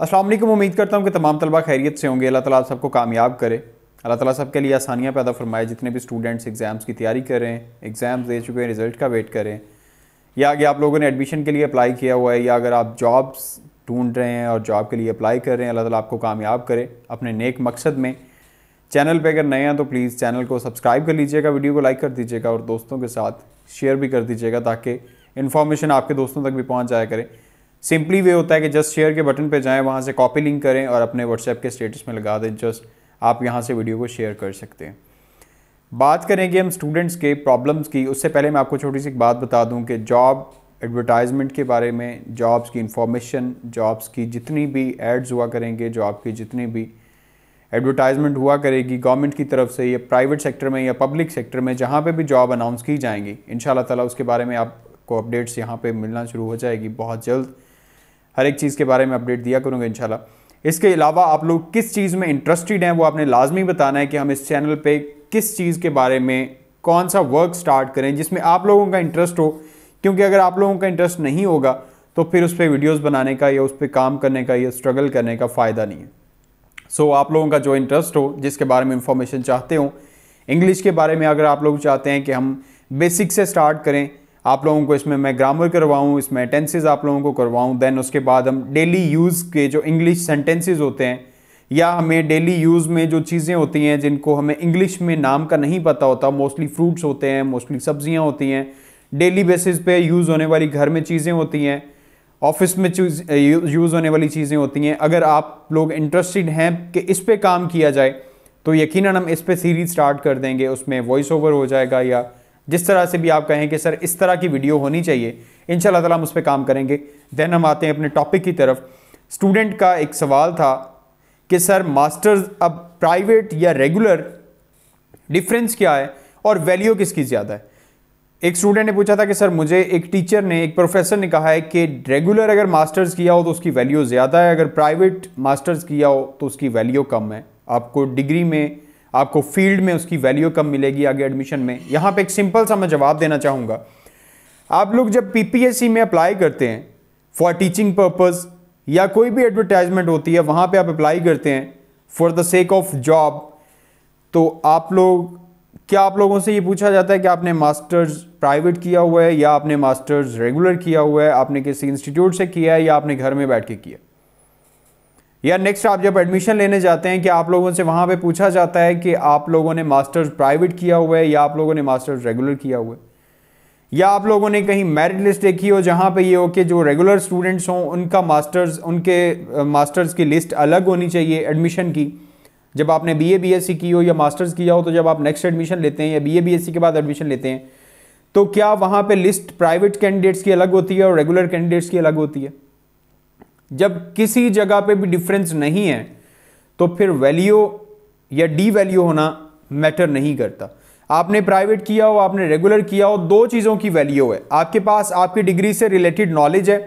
असलम उम्मीद करता हूँ कि तमाम तलबा खैरियत से होंगे अल्लाह ताला आप सबको कामयाब करे अल्लाह ताला सबके लिए आसानियाँ पैदा फरमाए जितने भी स्टूडेंट्स एग्ज़ाम्स की तैयारी कर रहे हैं एग्ज़ाम्स दे चुके हैं रिज़ल्ट का वेट करें या आगे आप लोगों ने एडमिशन के लिए अप्लाई किया हुआ है या अगर आप जॉब्स ढूंढ रहे हैं और जॉब के लिए अप्लाई कर रहे हैं अल्लाह ताला आपको कामयाब करे अपने नेक मकसद में चैनल पर अगर नए हैं तो प्लीज़ चैनल को सब्सक्राइब कर लीजिएगा वीडियो को लाइक कर दीजिएगा और दोस्तों के साथ शेयर भी कर दीजिएगा ताकि इन्फॉर्मेशन आपके दोस्तों तक भी पहुँच जाया करें सिंपली वे होता है कि जस्ट शेयर के बटन पे जाएं वहाँ से कॉपी लिंक करें और अपने व्हाट्सएप के स्टेटस में लगा दें जस्ट आप यहाँ से वीडियो को शेयर कर सकते हैं बात करेंगे हम स्टूडेंट्स के प्रॉब्लम्स की उससे पहले मैं आपको छोटी सी एक बात बता दूं कि जॉब एडवर्टाइजमेंट के बारे में जॉब्स की इंफॉर्मेशन जॉब्स की जितनी भी एड्स हुआ करेंगे जॉब की जितनी भी एडवर्टाइजमेंट हुआ करेगी गवर्नमेंट की तरफ से या प्राइवेट सेक्टर में या पब्लिक सेक्टर में जहाँ पे भी जॉब अनाउंस की जाएंगी इन ताला उसके बारे में आपको अपडेट्स यहाँ पे मिलना शुरू हो जाएगी बहुत जल्द हर एक चीज़ के बारे में अपडेट दिया करूँगा इन इसके अलावा आप लोग किस चीज़ में इंटरेस्टेड हैं वो आपने लाजमी बताना है कि हम इस चैनल पर किस चीज़ के बारे में कौन सा वर्क स्टार्ट करें जिसमें आप लोगों का इंटरेस्ट हो क्योंकि अगर आप लोगों का इंटरेस्ट नहीं होगा तो फिर उस पर वीडियोज़ बनाने का या उस पर काम करने का या स्ट्रगल करने का फ़ायदा नहीं है सो so, आप लोगों का जो इंटरेस्ट हो जिसके बारे में इंफॉर्मेशन चाहते हो इंग्लिश के बारे में अगर आप लोग चाहते हैं कि हम बेसिक से स्टार्ट करें आप लोगों को इसमें मैं ग्रामर करवाऊँ इसमें टेंसेज आप लोगों को करवाऊँ दैन उसके बाद हम डेली यूज़ के जो इंग्लिश सेंटेंसेज होते हैं या हमें डेली यूज़ में जो चीज़ें होती हैं जिनको हमें इंग्लिश में नाम का नहीं पता होता मोस्टली फ्रूट्स होते हैं मोस्टली सब्जियां होती हैं डेली बेसिस पे यूज़ होने वाली घर में चीज़ें होती हैं ऑफिस में यूज़ होने वाली चीज़ें होती हैं अगर आप लोग इंटरेस्टेड हैं कि इस पर काम किया जाए तो यकीन हम इस पर सीरीज़ स्टार्ट कर देंगे उसमें वॉइस ओवर हो जाएगा या जिस तरह से भी आप कहें कि सर इस तरह की वीडियो होनी चाहिए इन ताला हम उस पर काम करेंगे देन हम आते हैं अपने टॉपिक की तरफ स्टूडेंट का एक सवाल था कि सर मास्टर्स अब प्राइवेट या रेगुलर डिफरेंस क्या है और वैल्यू किसकी ज़्यादा है एक स्टूडेंट ने पूछा था कि सर मुझे एक टीचर ने एक प्रोफेसर ने कहा है कि रेगुलर अगर मास्टर्स किया हो तो उसकी वैल्यू ज़्यादा है अगर प्राइवेट मास्टर्स किया हो तो उसकी वैल्यू कम है आपको डिग्री में आपको फील्ड में उसकी वैल्यू कम मिलेगी आगे एडमिशन में यहाँ पे एक सिंपल सा मैं जवाब देना चाहूँगा आप लोग जब पीपीएससी में अप्लाई करते हैं फॉर टीचिंग पर्पज़ या कोई भी एडवर्टाइजमेंट होती है वहाँ पे आप अप्लाई करते हैं for the sake of job तो आप लोग क्या आप लोगों से ये पूछा जाता है कि आपने मास्टर्स प्राइवेट किया हुआ है या आपने मास्टर्स रेगुलर किया हुआ है आपने किसी इंस्टीट्यूट से किया है या आपने घर में बैठ के किया या नेक्स्ट आप जब एडमिशन लेने जाते हैं कि आप लोगों से वहाँ पे पूछा जाता है कि आप लोगों ने मास्टर्स प्राइवेट किया हुआ है या आप लोगों ने मास्टर्स रेगुलर किया हुआ है या आप लोगों ने कहीं मेरिट लिस्ट देखी हो जहाँ पे ये हो कि जो रेगुलर स्टूडेंट्स हों उनका मास्टर्स उनके मास्टर्स की लिस्ट अलग होनी चाहिए एडमिशन की जब आपने B A B S C की हो या मास्टर्स किया हो तो जब आप नेक्स्ट एडमिशन लेते हैं या बी ए सी के बाद एडमिशन लेते हैं तो क्या वहाँ पे लिस्ट प्राइवेट कैंडिडेट्स की अलग होती है और रेगुलर कैंडिडेट्स की अलग होती है जब किसी जगह पे भी डिफरेंस नहीं है तो फिर वैल्यू या डी वैल्यू होना मैटर नहीं करता आपने प्राइवेट किया हो आपने रेगुलर किया हो दो चीज़ों की वैल्यू है आपके पास आपकी डिग्री से रिलेटेड नॉलेज है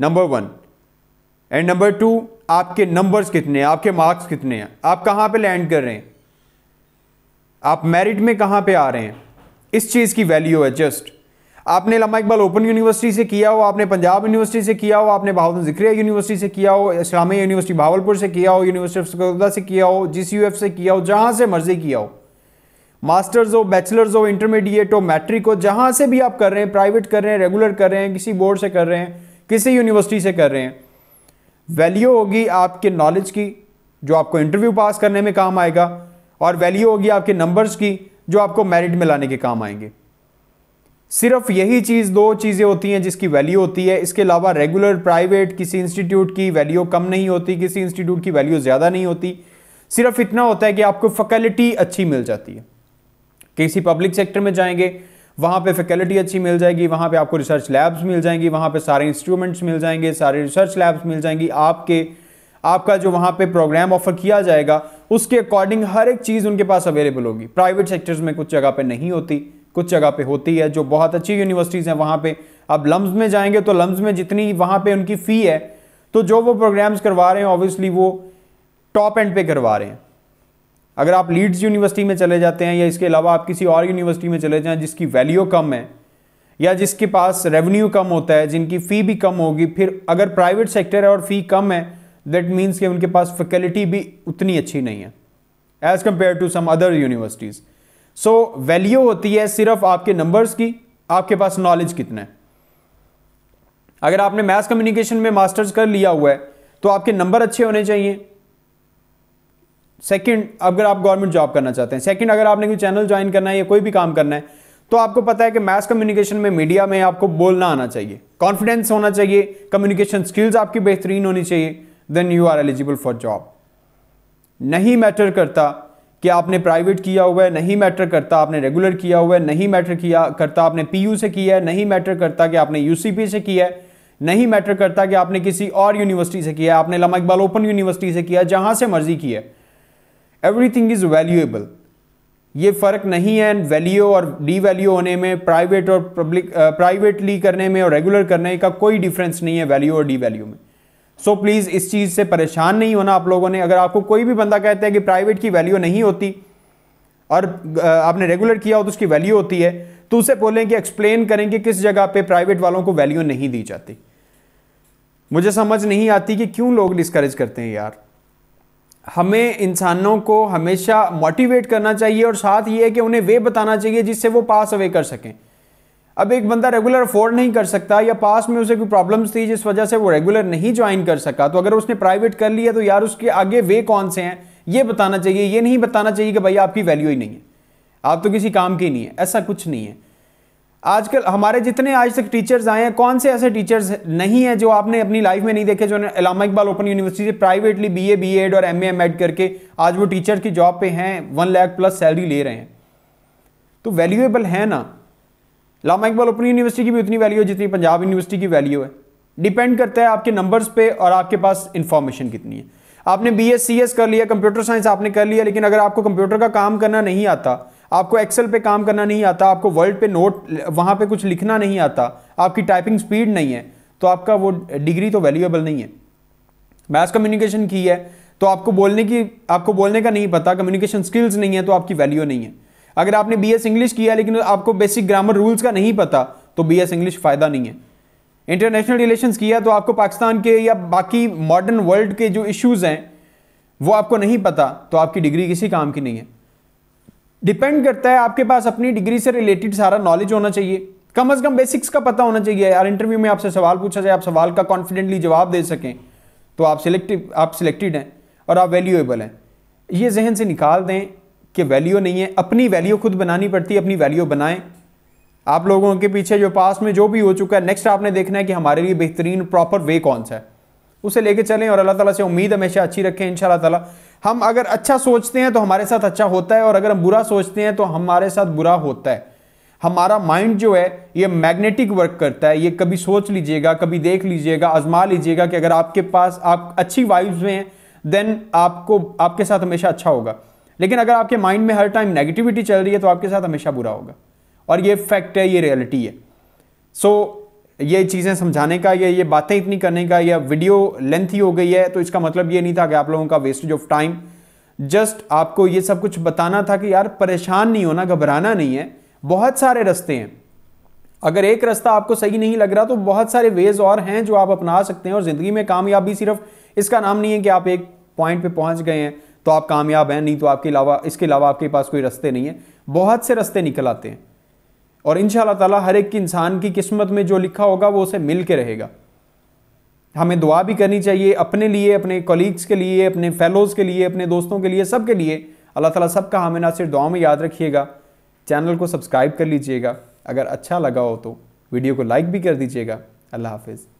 number one and number two आपके नंबर्स कितने हैं आपके मार्क्स कितने हैं आप कहाँ पे लैंड कर रहे हैं आप मेरिट में कहाँ पे आ रहे हैं इस चीज़ की वैल्यू है जस्ट आपने लम्हा इकबाल ओपन यूनिवर्सिटी से किया हो आपने पंजाब यूनिवर्सिटी से किया हो आपने बहादुर जिक्रिया यूनिवर्सिटी से किया हो इस्लामी यूनिवर्सिटी भावलपुर से किया हो यूनिवर्सिटी ऑफ सकौदा से किया हो जी से किया हो जहाँ से मर्जी किया हो मास्टर्स हो बैचलर्स हो इंटरमीडिएट हो मैट्रिक हो जहाँ से भी आप कर रहे हैं प्राइवेट कर रहे हैं रेगुलर कर रहे हैं किसी बोर्ड से कर रहे हैं किसी यूनिवर्सिटी से कर रहे हैं वैल्यू होगी आपके नॉलेज की जो आपको इंटरव्यू पास करने में काम आएगा और वैल्यू होगी आपके नंबर्स की जो आपको मेरिट में लाने के काम आएंगे सिर्फ यही चीज़ दो चीज़ें होती हैं जिसकी वैल्यू होती है इसके अलावा रेगुलर प्राइवेट किसी इंस्टीट्यूट की वैल्यू कम नहीं होती किसी इंस्टीट्यूट की वैल्यू ज़्यादा नहीं होती सिर्फ इतना होता है कि आपको फैकल्टी अच्छी मिल जाती है किसी पब्लिक सेक्टर में जाएंगे वहाँ पे फैकल्टी अच्छी मिल जाएगी वहाँ पे आपको रिसर्च लैब्स मिल जाएंगी वहाँ पे सारे इंस्ट्रूमेंट्स मिल जाएंगे सारे रिसर्च लैब्स मिल जाएंगी आपके आपका जो वहाँ पे प्रोग्राम ऑफर किया जाएगा उसके अकॉर्डिंग हर एक चीज़ उनके पास अवेलेबल होगी प्राइवेट सेक्टर्स में कुछ जगह पे नहीं होती कुछ जगह पे होती है जो बहुत अच्छी यूनिवर्सिटीज़ हैं वहाँ पे अब लम्ब में जाएंगे तो लम्स में जितनी वहाँ पे उनकी फ़ी है तो जो वो प्रोग्राम्स करवा रहे हैं ऑब्वियसली वो टॉप एंड पे करवा रहे हैं अगर आप लीड्स यूनिवर्सिटी में चले जाते हैं या इसके अलावा आप किसी और यूनिवर्सिटी में चले जाएँ जिसकी वैल्यू कम है या जिसके पास रेवेन्यू कम होता है जिनकी फ़ी भी कम होगी फिर अगर प्राइवेट सेक्टर है और फ़ी कम है दैट मीन्स कि उनके पास फैकल्टी भी उतनी अच्छी नहीं है as compare to some other universities so so, value होती है सिर्फ आपके नंबर्स की आपके पास नॉलेज कितना है अगर आपने मैथ्स कम्युनिकेशन में मास्टर्स कर लिया हुआ है तो आपके नंबर अच्छे होने चाहिए सेकंड अगर आप गवर्नमेंट जॉब करना चाहते हैं सेकंड अगर आपने कोई चैनल ज्वाइन करना है या कोई भी काम करना है तो आपको पता है कि मैथ्स कम्युनिकेशन में मीडिया में आपको बोलना आना चाहिए कॉन्फिडेंस होना चाहिए कम्युनिकेशन स्किल्स आपकी बेहतरीन होनी चाहिए then you are eligible for job नहीं मैटर करता कि आपने प्राइवेट किया हुआ है नहीं मैटर करता आपने रेगुलर किया हुआ है नहीं मैटर किया करता आपने पीयू से किया है नहीं मैटर करता कि आपने यूसीपी से किया है नहीं मैटर करता कि आपने किसी और यूनिवर्सिटी से किया है आपने लमा इकबाल ओपन यूनिवर्सिटी से किया जहां से मर्जी किया एवरीथिंग इज वैल्यूएबल ये फ़र्क नहीं है वैल्यू और डी वैल्यू होने में प्राइवेट और पब्लिक प्राइवेटली करने में और रेगुलर करने का कोई डिफरेंस नहीं है वैल्यू और डी वैल्यू में सो so, प्लीज़ इस चीज़ से परेशान नहीं होना आप लोगों ने अगर आपको कोई भी बंदा कहता है कि प्राइवेट की वैल्यू नहीं होती और आपने रेगुलर किया हो तो उसकी वैल्यू होती है तो उसे बोलें कि एक्सप्लेन करें कि किस जगह पे प्राइवेट वालों को वैल्यू नहीं दी जाती मुझे समझ नहीं आती कि क्यों लोग डिस्करेज करते हैं यार हमें इंसानों को हमेशा मोटिवेट करना चाहिए और साथ ये है कि उन्हें वे बताना चाहिए जिससे वो पास अवे कर सकें अब एक बंदा रेगुलर अफोर्ड नहीं कर सकता या पास में उसे कोई प्रॉब्लम्स थी जिस वजह से वो रेगुलर नहीं ज्वाइन कर सका तो अगर उसने प्राइवेट कर लिया तो यार उसके आगे वे कौन से हैं ये बताना चाहिए ये नहीं बताना चाहिए कि भाई आपकी वैल्यू ही नहीं है आप तो किसी काम की नहीं है ऐसा कुछ नहीं है आजकल हमारे जितने आज तक टीचर्स आए हैं कौन से ऐसे टीचर्स नहीं हैं जो आपने अपनी लाइफ में नहीं देखे जो इलामा इकबाल ओपन यूनिवर्सिटी से privately B A B Ed और एम ए एम एड करके आज वो टीचर की जॉब पे हैं वन लाख प्लस सैलरी ले रहे हैं तो वैल्यूएबल है ना लामा इकबाल ओपन यूनिवर्सिटी की भी उतनी वैल्यू है जितनी पंजाब यूनिवर्सिटी की वैल्यू है डिपेंड करता है आपके नंबर्स पे और आपके पास इंफॉर्मेशन कितनी है आपने बी एस सी एस कर लिया कंप्यूटर साइंस आपने कर लिया लेकिन अगर आपको कंप्यूटर का काम करना नहीं आता आपको एक्सेल पे काम करना नहीं आता आपको वर्ल्ड पे नोट वहाँ पे कुछ लिखना नहीं आता आपकी टाइपिंग स्पीड नहीं है तो आपका वो डिग्री तो वैल्यूएबल नहीं है मैथ्स कम्युनिकेशन की है तो आपको बोलने की आपको बोलने का नहीं पता कम्युनिकेशन स्किल्स नहीं है तो आपकी वैल्यू नहीं है अगर आपने बी एस इंग्लिश किया लेकिन आपको बेसिक ग्रामर रूल्स का नहीं पता तो बी एस इंग्लिश फ़ायदा नहीं है इंटरनेशनल रिलेशन किया तो आपको पाकिस्तान के या बाकी मॉडर्न वर्ल्ड के जो इश्यूज़ हैं वो आपको नहीं पता तो आपकी डिग्री किसी काम की नहीं है डिपेंड करता है आपके पास अपनी डिग्री से रिलेटेड सारा नॉलेज होना चाहिए कम अज कम बेसिक्स का पता होना चाहिए यार इंटरव्यू में आपसे सवाल पूछा जाए आप सवाल का कॉन्फिडेंटली जवाब दे सकें तो आप सिलेक्टिव आप सिलेक्टेड हैं और आप वैल्यूएबल हैं ये जहन से निकाल दें कि वैल्यू नहीं है अपनी वैल्यू खुद बनानी पड़ती है अपनी वैल्यू बनाएं आप लोगों के पीछे जो पास में जो भी हो चुका है नेक्स्ट आपने देखना है कि हमारे लिए बेहतरीन प्रॉपर वे कौन सा है उसे लेके चलें और अल्लाह ताला से उम्मीद हमेशा अच्छी रखें इन ताला हम अगर अच्छा सोचते हैं तो हमारे साथ अच्छा होता है और अगर हम बुरा सोचते हैं तो हमारे साथ बुरा होता है हमारा माइंड जो है ये मैग्नेटिक वर्क करता है ये कभी सोच लीजिएगा कभी देख लीजिएगा आजमा लीजिएगा कि अगर आपके पास आप अच्छी वाइब्स में हैं देन आपको आपके साथ हमेशा अच्छा होगा लेकिन अगर आपके माइंड में हर टाइम नेगेटिविटी चल रही है तो आपके साथ हमेशा बुरा होगा और ये फैक्ट है ये रियलिटी है सो so, ये चीज़ें समझाने का या ये बातें इतनी करने का या वीडियो लेंथी हो गई है तो इसका मतलब ये नहीं था कि आप लोगों का वेस्टेज ऑफ टाइम जस्ट आपको ये सब कुछ बताना था कि यार परेशान नहीं होना घबराना नहीं है बहुत सारे रस्ते हैं अगर एक रास्ता आपको सही नहीं लग रहा तो बहुत सारे वेज और हैं जो आप अपना सकते हैं और ज़िंदगी में कामयाबी सिर्फ इसका नाम नहीं है कि आप एक पॉइंट पे पहुंच गए हैं तो आप कामयाब हैं नहीं तो आपके अलावा इसके अलावा आपके पास कोई रस्ते नहीं है बहुत से रस्ते निकल आते हैं और इन ताला हर एक इंसान की किस्मत में जो लिखा होगा वो उसे मिल के रहेगा हमें दुआ भी करनी चाहिए अपने लिए अपने कलीग्स के लिए अपने फेलोज़ के लिए अपने दोस्तों के लिए सब के लिए अल्लाह ताला सबका हमें ना सिर्फ दुआ में याद रखिएगा चैनल को सब्सक्राइब कर लीजिएगा अगर अच्छा लगा हो तो वीडियो को लाइक भी कर दीजिएगा अल्लाह हाफिज़